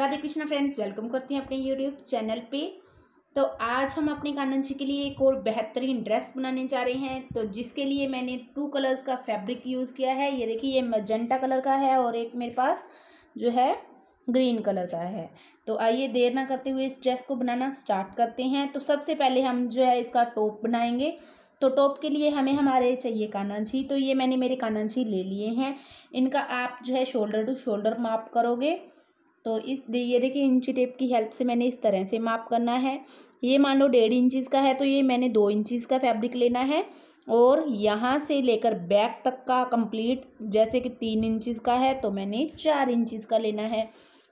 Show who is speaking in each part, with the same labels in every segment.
Speaker 1: Radhe Krishna friends welcome करती हैं अपने यूट्यूब चैनल पे तो आज हम अपने कानन जी के लिए एक और बेहतरीन ड्रेस बनाने जा रहे हैं तो जिसके लिए मैंने टू कलर्स का फैब्रिक यूज़ किया है ये देखिए ये मजेंटा कलर का है और एक मेरे पास जो है ग्रीन कलर का है तो आइए देर ना करते हुए इस ड्रेस को बनाना स्टार्ट करते हैं तो सबसे पहले हम जो है इसका टॉप बनाएंगे तो टॉप के लिए हमें हमारे चाहिए काना जी तो ये मैंने मेरे कानन जी ले लिए हैं इनका आप जो है शोल्डर टू शोल्डर माप करोगे तो इस ये देखिए इंची टेप की हेल्प से मैंने इस तरह से माप करना है ये मान लो डेढ़ इंचज़ का है तो ये मैंने दो इंचज़ का फैब्रिक लेना है और यहाँ से लेकर बैक तक का कंप्लीट जैसे कि तीन इंचज़ का है तो मैंने चार इंचज़ का लेना है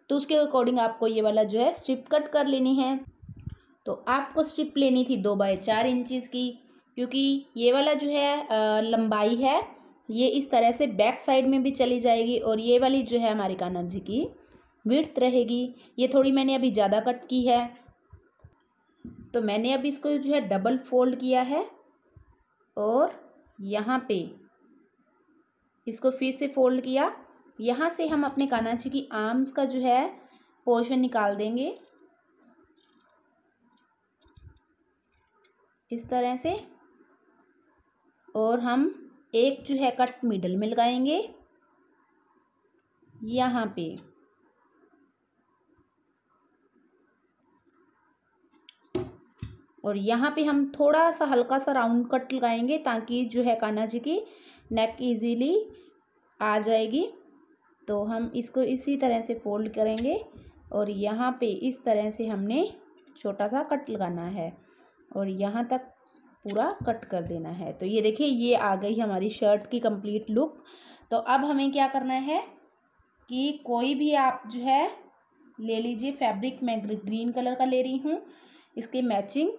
Speaker 1: तो उसके अकॉर्डिंग आपको ये वाला जो है स्ट्रिप कट कर लेनी है तो आपको स्ट्रिप लेनी थी दो बाय चार इंचज़ की क्योंकि ये वाला जो है लंबाई है ये इस तरह से बैक साइड में भी चली जाएगी और ये वाली जो है हमारी कान्हा जी की विर्थ रहेगी ये थोड़ी मैंने अभी ज़्यादा कट की है तो मैंने अभी इसको जो है डबल फोल्ड किया है और यहाँ पे इसको फिर से फोल्ड किया यहाँ से हम अपने कानाची की आर्म्स का जो है पोर्शन निकाल देंगे इस तरह से और हम एक जो है कट मिडल में लगाएंगे यहाँ पे और यहाँ पे हम थोड़ा सा हल्का सा राउंड कट लगाएंगे ताकि जो है कान्हा जी की नेक इजीली आ जाएगी तो हम इसको इसी तरह से फोल्ड करेंगे और यहाँ पे इस तरह से हमने छोटा सा कट लगाना है और यहाँ तक पूरा कट कर देना है तो ये देखिए ये आ गई हमारी शर्ट की कंप्लीट लुक तो अब हमें क्या करना है कि कोई भी आप जो है ले लीजिए फैब्रिक मैं ग्रीन कलर का ले रही हूँ इसकी मैचिंग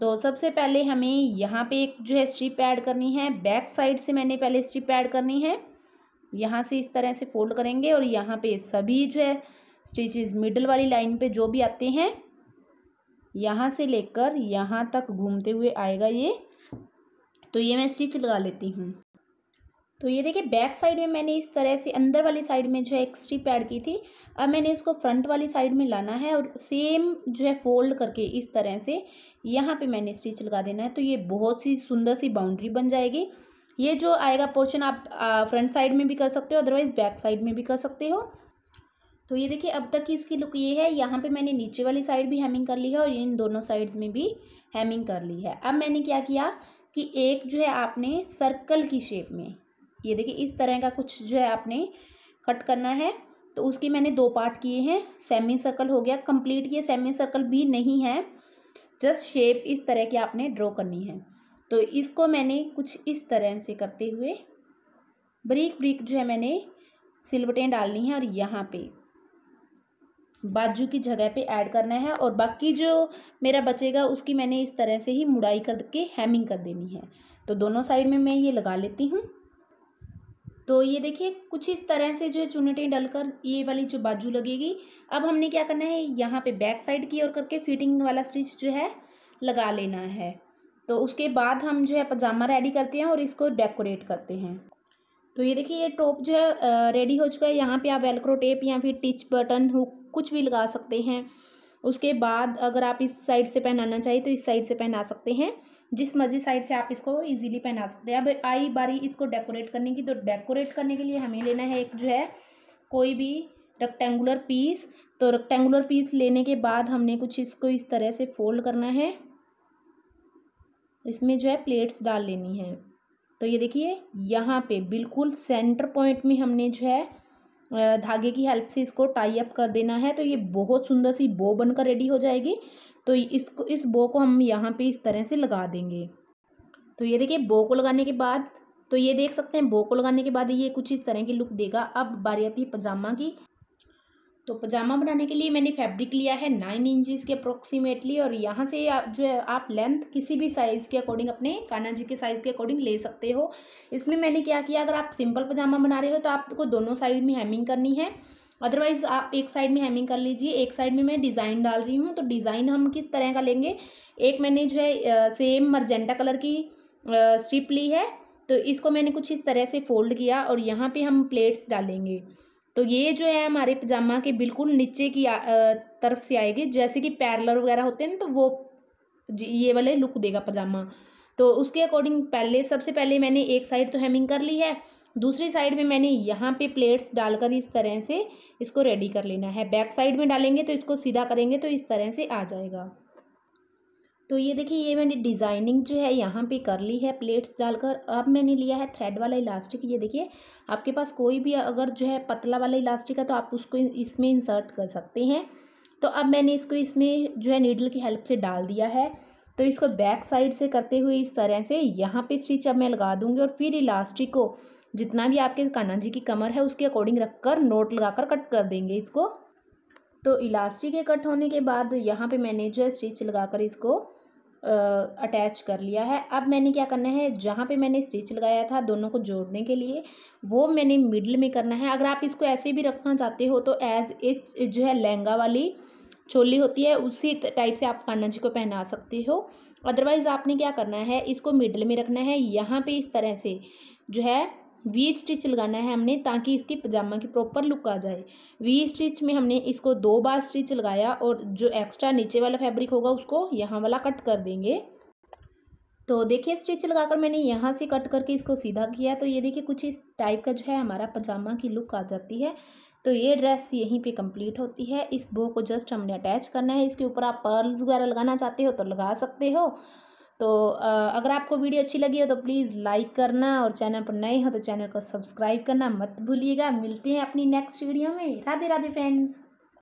Speaker 1: तो सबसे पहले हमें यहाँ पे एक जो है स्ट्रिप ऐड करनी है बैक साइड से मैंने पहले स्ट्रिप ऐड करनी है यहाँ से इस तरह से फोल्ड करेंगे और यहाँ पे सभी जो है स्टिचेस मिडल वाली लाइन पे जो भी आते हैं यहाँ से लेकर यहाँ तक घूमते हुए आएगा ये तो ये मैं स्टिच लगा लेती हूँ तो ये देखिए बैक साइड में मैंने इस तरह से अंदर वाली साइड में जो है एक स्ट्रिप ऐड की थी अब मैंने इसको फ्रंट वाली साइड में लाना है और सेम जो है फोल्ड करके इस तरह से यहाँ पे मैंने स्टिच लगा देना है तो ये बहुत सी सुंदर सी बाउंड्री बन जाएगी ये जो आएगा पोर्शन आप फ्रंट साइड में भी कर सकते हो अदरवाइज बैक साइड में भी कर सकते हो तो ये देखिए अब तक की इसकी लुक ये है यहाँ पे मैंने नीचे वाली साइड भी हैमिंग कर ली है और इन दोनों साइड्स में भी हैमिंग कर ली है अब मैंने क्या किया कि एक जो है आपने सर्कल की शेप में ये देखिए इस तरह का कुछ जो है आपने कट करना है तो उसके मैंने दो पार्ट किए हैं सेमी सर्कल हो गया कंप्लीट ये सेमी सर्कल भी नहीं है जस्ट शेप इस तरह की आपने ड्रॉ करनी है तो इसको मैंने कुछ इस तरह से करते हुए ब्रिक ब्रिक जो है मैंने सिलवटें डालनी है और यहाँ पे बाजू की जगह पे ऐड करना है और बाकी जो मेरा बचेगा उसकी मैंने इस तरह से ही मुड़ाई करके हैमिंग कर देनी है तो दोनों साइड में मैं ये लगा लेती हूँ तो ये देखिए कुछ इस तरह से जो है चुनटें डलकर ये वाली जो बाजू लगेगी अब हमने क्या करना है यहाँ पे बैक साइड की ओर करके फिटिंग वाला स्टिच जो है लगा लेना है तो उसके बाद हम जो है पजामा रेडी करते हैं और इसको डेकोरेट करते हैं तो ये देखिए ये टॉप जो है रेडी हो चुका है यहाँ पर आप वेलक्रो टेप या फिर टिच बटन हुक कुछ भी लगा सकते हैं उसके बाद अगर आप इस साइड से पहनाना चाहिए तो इस साइड से पहना सकते हैं जिस मर्जी साइड से आप इसको इजीली पहना सकते हैं अब आई बारी इसको डेकोरेट करने की तो डेकोरेट करने के लिए हमें लेना है एक जो है कोई भी रेक्टेंगुलर पीस तो रेक्टेंगुलर पीस लेने के बाद हमने कुछ इसको इस तरह से फोल्ड करना है इसमें जो है प्लेट्स डाल लेनी है तो ये देखिए यहाँ पे बिल्कुल सेंटर पॉइंट में हमने जो है धागे की हेल्प से इसको टाई अप कर देना है तो ये बहुत सुंदर सी बो बनकर रेडी हो जाएगी तो इसको इस बो को हम यहाँ पे इस तरह से लगा देंगे तो ये देखिए बो को लगाने के बाद तो ये देख सकते हैं बो को लगाने के बाद ये कुछ इस तरह की लुक देगा अब है पजामा की तो पजामा बनाने के लिए मैंने फैब्रिक लिया है नाइन इंचज के अप्रोक्सीमेटली और यहाँ से जो है आप लेंथ किसी भी साइज़ के अकॉर्डिंग अपने काना जी के साइज़ के अकॉर्डिंग ले सकते हो इसमें मैंने क्या किया अगर आप सिंपल पजामा बना रहे हो तो आपको दोनों साइड में हैमिंग करनी है अदरवाइज आप एक साइड में हैमिंग कर लीजिए एक साइड में मैं डिज़ाइन डाल रही हूँ तो डिज़ाइन हम किस तरह का लेंगे एक मैंने जो है सेम मरजेंटा कलर की स्ट्रिप ली है तो इसको मैंने कुछ इस तरह से फोल्ड किया और यहाँ पर हम प्लेट्स डालेंगे तो ये जो है हमारे पजामा के बिल्कुल नीचे की तरफ से आएगी जैसे कि पैरलर वगैरह होते हैं ना तो वो ये वाले लुक देगा पजामा तो उसके अकॉर्डिंग पहले सबसे पहले मैंने एक साइड तो हेमिंग कर ली है दूसरी साइड में मैंने यहाँ पे प्लेट्स डालकर इस तरह से इसको रेडी कर लेना है बैक साइड में डालेंगे तो इसको सीधा करेंगे तो इस तरह से आ जाएगा तो ये देखिए ये मैंने डिज़ाइनिंग जो है यहाँ पे कर ली है प्लेट्स डालकर अब मैंने लिया है थ्रेड वाला इलास्टिक ये देखिए आपके पास कोई भी अगर जो है पतला वाला इलास्टिक है तो आप उसको इसमें इंसर्ट कर सकते हैं तो अब मैंने इसको इसमें जो है नीडल की हेल्प से डाल दिया है तो इसको बैक साइड से करते हुए इस तरह से यहाँ पर स्टिच अब मैं लगा दूँगी और फिर इलास्टिक को जितना भी आपके कान्हा जी की कमर है उसके अकॉर्डिंग रख कर नोट लगा कर कट कर देंगे इसको तो इलास्टिक के कट होने के बाद यहाँ पे मैंने जो है स्टिच लगाकर इसको अटैच कर लिया है अब मैंने क्या करना है जहाँ पे मैंने स्टिच लगाया था दोनों को जोड़ने के लिए वो मैंने मिडल में करना है अगर आप इसको ऐसे भी रखना चाहते हो तो एज ए जो है लहंगा वाली चोली होती है उसी टाइप से आप कान्हा जी को पहना सकते हो अदरवाइज़ आपने क्या करना है इसको मिडल में रखना है यहाँ पर इस तरह से जो है वी स्टिच लगाना है हमने ताकि इसकी पजामा की प्रॉपर लुक आ जाए वी स्टिच में हमने इसको दो बार स्टिच लगाया और जो एक्स्ट्रा नीचे वाला फैब्रिक होगा उसको यहाँ वाला कट कर देंगे तो देखिए स्टिच लगाकर मैंने यहाँ से कट करके इसको सीधा किया तो ये देखिए कुछ इस टाइप का जो है हमारा पजामा की लुक आ जाती है तो ये ड्रेस यहीं पे कंप्लीट होती है इस बो को जस्ट हमने अटैच करना है इसके ऊपर आप पर्ल्स वगैरह लगाना चाहते हो तो लगा सकते हो तो अगर आपको वीडियो अच्छी लगी हो तो प्लीज़ लाइक करना और चैनल पर नए हो तो चैनल को सब्सक्राइब करना मत भूलिएगा मिलते हैं अपनी नेक्स्ट वीडियो में राधे राधे फ्रेंड्स